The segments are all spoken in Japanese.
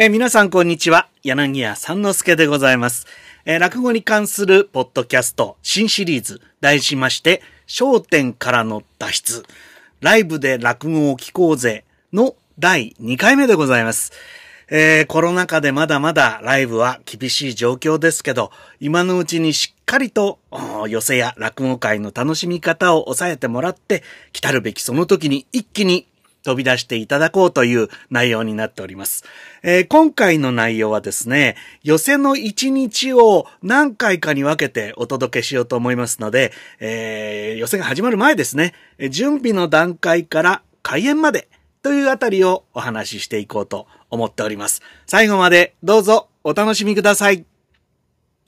えー、皆さんこんにちは。柳谷三之助でございます。えー、落語に関するポッドキャスト新シリーズ題しまして、焦点からの脱出、ライブで落語を聞こうぜの第2回目でございます。えー、コロナ禍でまだまだライブは厳しい状況ですけど、今のうちにしっかりと寄せや落語会の楽しみ方を抑えてもらって、来たるべきその時に一気に飛び出していただこうという内容になっております。えー、今回の内容はですね、寄せの1日を何回かに分けてお届けしようと思いますので、えー、寄せが始まる前ですね、準備の段階から開演までというあたりをお話ししていこうと思っております。最後までどうぞお楽しみください。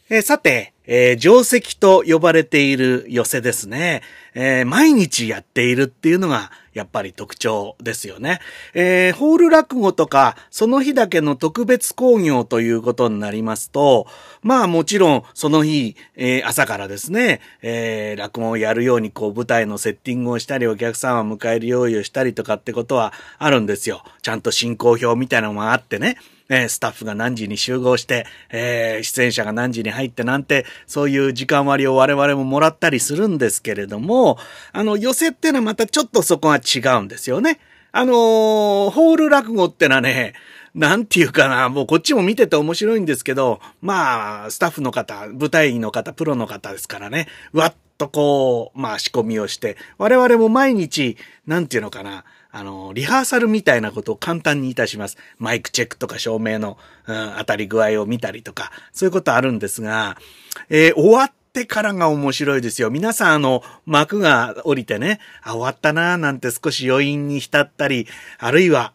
えー、さて、えー、定石と呼ばれている寄せですね。えー、毎日やっているっていうのが、やっぱり特徴ですよね。えー、ホール落語とか、その日だけの特別興行ということになりますと、まあもちろん、その日、えー、朝からですね、えー、落語をやるように、こう、舞台のセッティングをしたり、お客さんを迎える用意をしたりとかってことはあるんですよ。ちゃんと進行表みたいなのもあってね。えスタッフが何時に集合して、えー、出演者が何時に入ってなんて、そういう時間割を我々ももらったりするんですけれども、あの、寄席ってのはまたちょっとそこが違うんですよね。あのー、ホール落語ってのはね、なんていうかな、もうこっちも見てて面白いんですけど、まあ、スタッフの方、舞台員の方、プロの方ですからね、わっとこう、まあ仕込みをして、我々も毎日、なんていうのかな、あの、リハーサルみたいなことを簡単にいたします。マイクチェックとか照明の、うん、当たり具合を見たりとか、そういうことあるんですが、えー、終わってからが面白いですよ。皆さん、あの、幕が降りてね、あ、終わったなーなんて少し余韻に浸ったり、あるいは、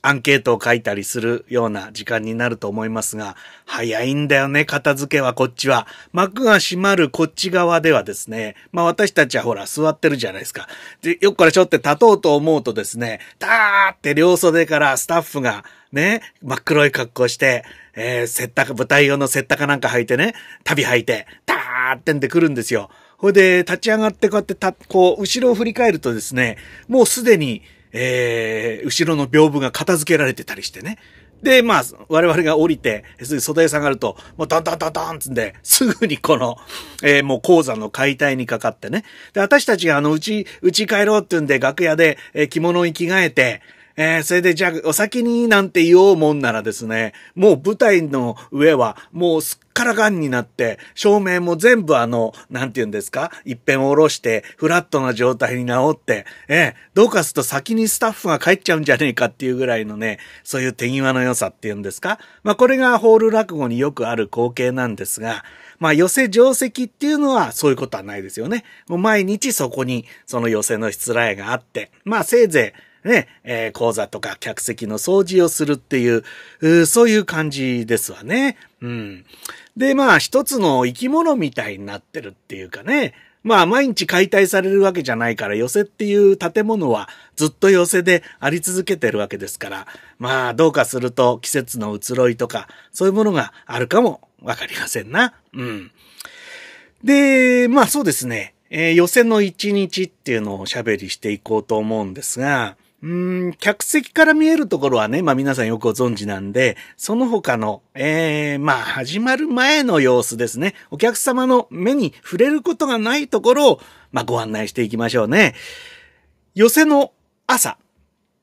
アンケートを書いたりするような時間になると思いますが、早いんだよね、片付けはこっちは。幕が閉まるこっち側ではですね、まあ私たちはほら座ってるじゃないですか。で、よっからちょって立とうと思うとですね、たーって両袖からスタッフがね、真っ黒い格好して、えー、セッタか、舞台用のセッタかなんか履いてね、旅履いて、たーってんでくるんですよ。ほいで、立ち上がってこうやってた、こう、後ろを振り返るとですね、もうすでに、えー、後ろの屏風が片付けられてたりしてね。で、まあ、我々が降りて、すぐ袖へ下がると、もうダンダンダンダンつんで、すぐにこの、えー、もう鉱山の解体にかかってね。で、私たちがあの、うち、うち帰ろうって言うんで、楽屋で、えー、着物に着替えて、えー、それでじゃあお先になんて言おうもんならですね、もう舞台の上はもうすっからがんになって、照明も全部あの、なんて言うんですか一遍下ろして、フラットな状態に治って、ええ、どうかすると先にスタッフが帰っちゃうんじゃねえかっていうぐらいのね、そういう手際の良さっていうんですかまあこれがホール落語によくある光景なんですが、まあ寄せ定石っていうのはそういうことはないですよね。もう毎日そこにその寄せのしつらえがあって、まあせいぜいね、えー、講座とか客席の掃除をするっていう、そういう感じですわね。うん。で、まあ、一つの生き物みたいになってるっていうかね、まあ、毎日解体されるわけじゃないから、寄せっていう建物はずっと寄せであり続けてるわけですから、まあ、どうかすると季節の移ろいとか、そういうものがあるかもわかりませんな。うん。で、まあそうですね。えー、予選の一日っていうのをおしゃべりしていこうと思うんですが、うん、客席から見えるところはね、まあ皆さんよくご存知なんで、その他の、えー、まあ始まる前の様子ですね。お客様の目に触れることがないところを、まあご案内していきましょうね。寄せの朝。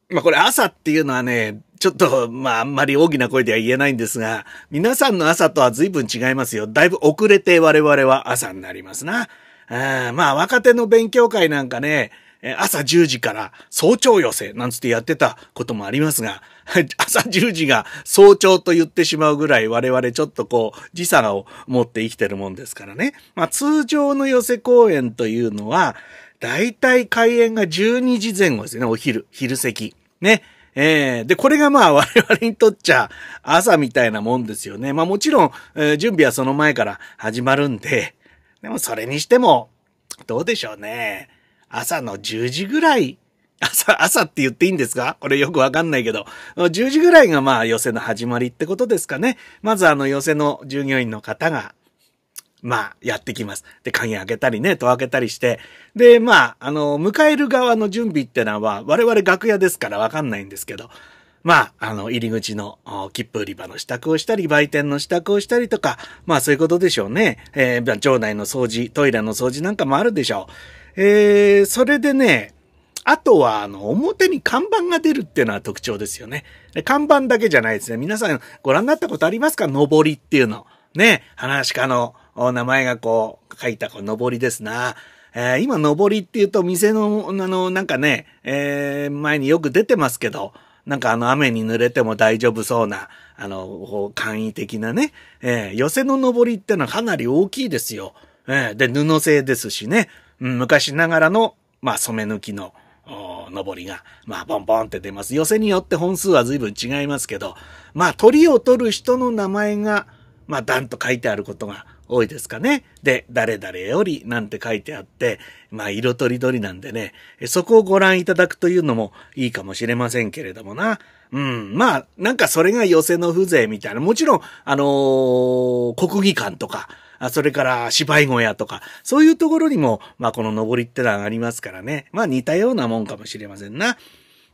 まあこれ朝っていうのはね、ちょっと、まああんまり大きな声では言えないんですが、皆さんの朝とは随分違いますよ。だいぶ遅れて我々は朝になりますな。あまあ若手の勉強会なんかね、朝10時から早朝寄せなんつってやってたこともありますが、朝10時が早朝と言ってしまうぐらい我々ちょっとこう時差を持って生きてるもんですからね。まあ通常の寄せ公演というのは、だいたい開演が12時前後ですね、お昼、昼席。ね。えー、で、これがまあ 我々にとっちゃ朝みたいなもんですよね。まあもちろん、えー、準備はその前から始まるんで、でもそれにしても、どうでしょうね。朝の10時ぐらい、朝、朝って言っていいんですかこれよくわかんないけど、10時ぐらいがまあ寄せの始まりってことですかね。まずあの寄せの従業員の方が、まあ、やってきます。で、鍵開けたりね、戸開けたりして。で、まあ、あの、迎える側の準備ってのは、我々楽屋ですからわかんないんですけど、まあ、あの、入り口の切符売り場の支度をしたり、売店の支度をしたりとか、まあそういうことでしょうね。えー、場内の掃除、トイレの掃除なんかもあるでしょう。えー、それでね、あとは、あの、表に看板が出るっていうのは特徴ですよね。看板だけじゃないですね。皆さんご覧になったことありますか上りっていうの。ね、話家の名前がこう、書いたこの上りですな。えー、今、上りっていうと、店の、あの、なんかね、えー、前によく出てますけど、なんかあの雨に濡れても大丈夫そうな、あの、簡易的なね、えー、寄せの上りってのはかなり大きいですよ。えー、で、布製ですしね。昔ながらの、まあ、染め抜きの、ぼりが、まあ、ボンボンって出ます。寄せによって本数は随分違いますけど、まあ、鳥を取る人の名前が、まあ、ダンと書いてあることが多いですかね。で、誰々よりなんて書いてあって、まあ、色とりどりなんでね、そこをご覧いただくというのもいいかもしれませんけれどもな。うん、まあ、なんかそれが寄せの風情みたいな。もちろん、あのー、国技館とか、あそれから芝居小屋とか、そういうところにも、まあこの上りってのはありますからね。まあ似たようなもんかもしれませんな。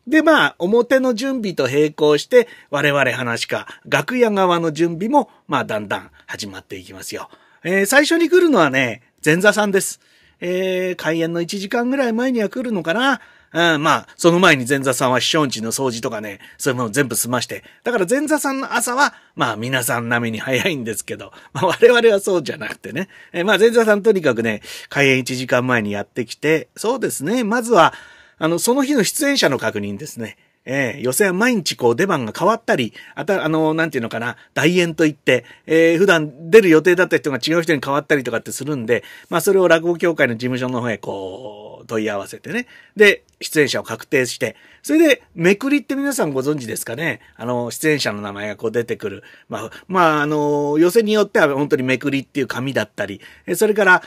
で、まあ、表の準備と並行して、我々話か、楽屋側の準備も、まあ、だんだん始まっていきますよ。えー、最初に来るのはね、前座さんです。えー、開演の1時間ぐらい前には来るのかなうん、まあ、その前に前座さんは師匠んちの掃除とかね、そういうもの全部済まして、だから前座さんの朝は、まあ皆さん並みに早いんですけど、まあ我々はそうじゃなくてね、えまあ前座さんとにかくね、開演1時間前にやってきて、そうですね、まずは、あの、その日の出演者の確認ですね。え予ー、寄は毎日こう出番が変わったり、あた、あの、なんていうのかな、大演といって、ええー、普段出る予定だった人が違う人に変わったりとかってするんで、まあそれを落語協会の事務所の方へこう、問い合わせてね。で、出演者を確定して、それで、めくりって皆さんご存知ですかねあの、出演者の名前がこう出てくる。まあ、まあ、あの、寄せによっては本当にめくりっていう紙だったり、それから、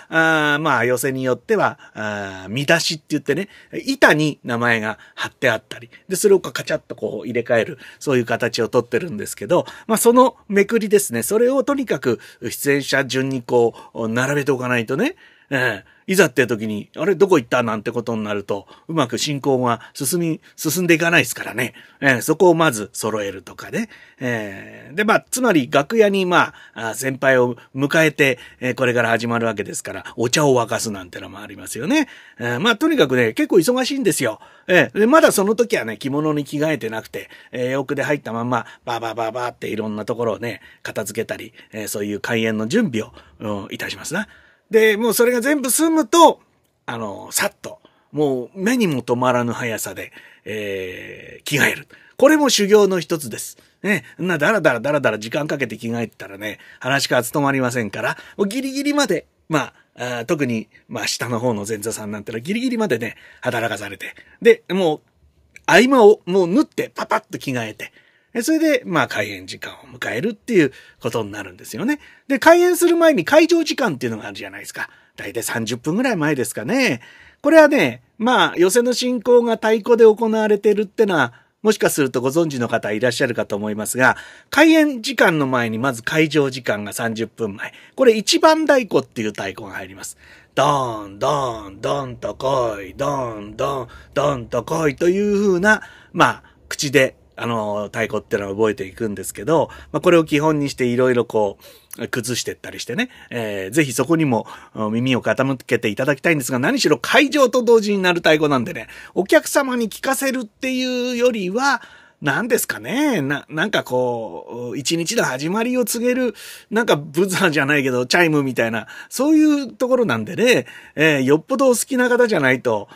あまあ、寄せによっては、あ見出しって言ってね、板に名前が貼ってあったり、で、それをカチャッとこう入れ替える、そういう形をとってるんですけど、まあ、そのめくりですね、それをとにかく出演者順にこう、並べておかないとね、えー、いざって時に、あれどこ行ったなんてことになると、うまく進行が進み、進んでいかないですからね。えー、そこをまず揃えるとかね。えー、で、まあ、つまり楽屋に、まあ、先輩を迎えて、えー、これから始まるわけですから、お茶を沸かすなんてのもありますよね。えー、まあ、とにかくね、結構忙しいんですよ。えー、で、まだその時はね、着物に着替えてなくて、えー、奥で入ったまんま、バーバーバーバーっていろんなところをね、片付けたり、えー、そういう開演の準備を、うん、いたしますな。で、もうそれが全部済むと、あの、さっと、もう目にも止まらぬ速さで、えー、着替える。これも修行の一つです。ね、な、だらだらだらだら時間かけて着替えてたらね、話が務まりませんから、もうギリギリまで、まあ、あ特に、まあ、下の方の前座さんなんてのはギリギリまでね、働かされて。で、もう、合間をもう縫ってパパッと着替えて、それで、まあ、開演時間を迎えるっていうことになるんですよね。で、開演する前に会場時間っていうのがあるじゃないですか。だいたい30分ぐらい前ですかね。これはね、まあ、寄席の進行が太鼓で行われてるってのは、もしかするとご存知の方いらっしゃるかと思いますが、開演時間の前にまず会場時間が30分前。これ一番太鼓っていう太鼓が入ります。ドン、ドン、ドンと来い、ドン、ドン、ドンと来いという風な、まあ、口であの、太鼓ってのは覚えていくんですけど、まあ、これを基本にしていろいろこう、崩していったりしてね、えー、ぜひそこにも耳を傾けていただきたいんですが、何しろ会場と同時になる太鼓なんでね、お客様に聞かせるっていうよりは、何ですかねな、なんかこう、一日の始まりを告げる、なんかブザーじゃないけど、チャイムみたいな、そういうところなんでね、えー、よっぽどお好きな方じゃないと、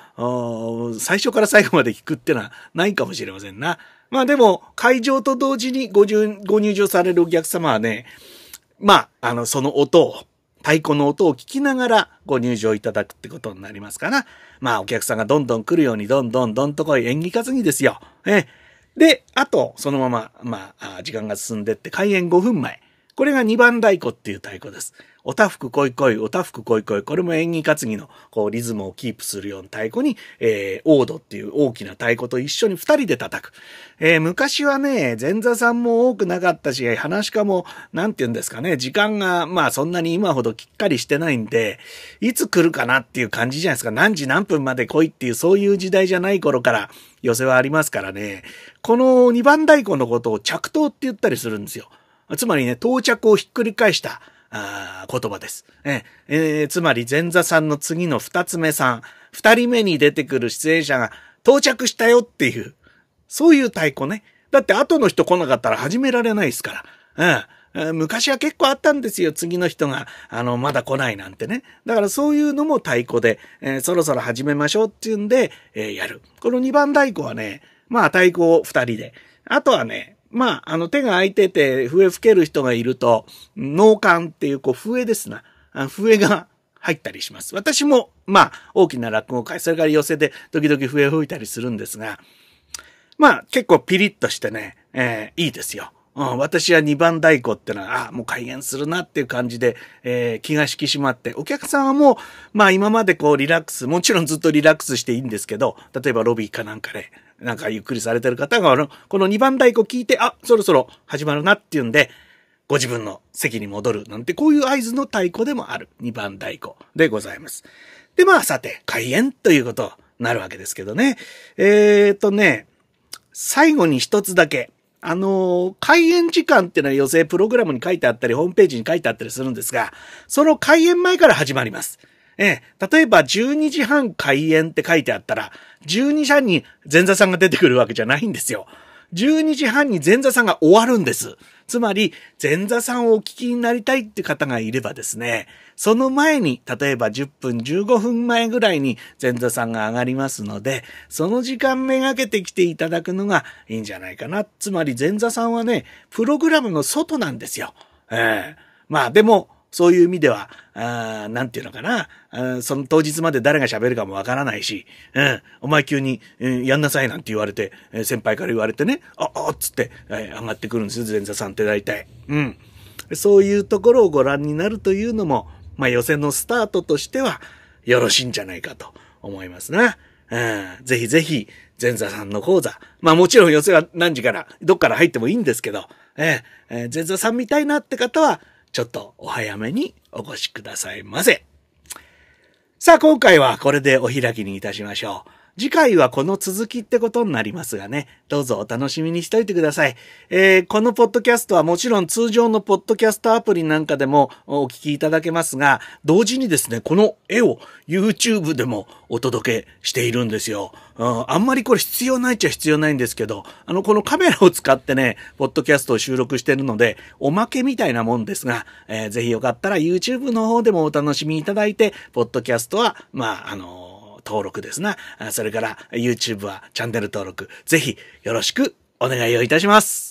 最初から最後まで聞くってのはないかもしれませんな。まあでも、会場と同時にごご入場されるお客様はね、まあ、あの、その音を、太鼓の音を聞きながらご入場いただくってことになりますから、まあお客さんがどんどん来るようにどんどんどんとこい演技担ぎですよ。えで、あと、そのまま、まあ、時間が進んでって、開演5分前。これが2番太鼓っていう太鼓です。おたふくこいこい、おたふくこいこい。これも演技担ぎのこうリズムをキープするような太鼓に、えー、オードっていう大きな太鼓と一緒に二人で叩く。えー、昔はね、前座さんも多くなかったし、話家も、なんて言うんですかね、時間が、まあそんなに今ほどきっかりしてないんで、いつ来るかなっていう感じじゃないですか。何時何分まで来いっていう、そういう時代じゃない頃から寄せはありますからね。この二番太鼓のことを着頭って言ったりするんですよ。つまりね、到着をひっくり返した、あ言葉です。ええー、つまり前座さんの次の二つ目さん、二人目に出てくる出演者が到着したよっていう、そういう太鼓ね。だって後の人来なかったら始められないですから。うん。昔は結構あったんですよ。次の人が、あの、まだ来ないなんてね。だからそういうのも太鼓で、えー、そろそろ始めましょうっていうんで、えー、やる。この二番太鼓はね、まあ太鼓を人で。あとはね、まあ、あの手が空いてて笛吹ける人がいると、脳幹っていうこう笛ですな。笛が入ったりします。私も、まあ、大きな落語会、それから寄席で時々笛吹いたりするんですが、まあ、結構ピリッとしてね、えー、いいですよ。うん、私は二番太鼓ってのは、あもう改元するなっていう感じで、えー、気が引き締まって、お客さんはもう、まあ今までこうリラックス、もちろんずっとリラックスしていいんですけど、例えばロビーかなんかで、なんかゆっくりされてる方が、あの、この2番太鼓聞いて、あ、そろそろ始まるなっていうんで、ご自分の席に戻るなんて、こういう合図の太鼓でもある2番太鼓でございます。で、まあ、さて、開演ということになるわけですけどね。えーとね、最後に一つだけ、あのー、開演時間っていうのは予定プログラムに書いてあったり、ホームページに書いてあったりするんですが、その開演前から始まります。ええ、例えば12時半開演って書いてあったら、12時半に前座さんが出てくるわけじゃないんですよ。12時半に前座さんが終わるんです。つまり、前座さんをお聞きになりたいって方がいればですね、その前に、例えば10分15分前ぐらいに前座さんが上がりますので、その時間めがけてきていただくのがいいんじゃないかな。つまり前座さんはね、プログラムの外なんですよ。ええまあでも、そういう意味では、あなんていうのかなその当日まで誰が喋るかもわからないし、うん、お前急に、うん、やんなさいなんて言われて、え先輩から言われてね、あ、あっつって、え上がってくるんですよ、前座さんって大体。うん。そういうところをご覧になるというのも、まあ予選のスタートとしては、よろしいんじゃないかと思いますな。うん、ぜひぜひ、前座さんの講座。まあもちろん寄せは何時から、どっから入ってもいいんですけど、えー、えー、前座さんみたいなって方は、ちょっとお早めにお越しくださいませ。さあ、今回はこれでお開きにいたしましょう。次回はこの続きってことになりますがね、どうぞお楽しみにしておいてください。えー、このポッドキャストはもちろん通常のポッドキャストアプリなんかでもお聞きいただけますが、同時にですね、この絵を YouTube でもお届けしているんですよ。うん、あんまりこれ必要ないっちゃ必要ないんですけど、あの、このカメラを使ってね、ポッドキャストを収録してるので、おまけみたいなもんですが、えー、ぜひよかったら YouTube の方でもお楽しみいただいて、ポッドキャストは、まあ、あのー登録ですな。それから YouTube はチャンネル登録、ぜひよろしくお願いをいたします。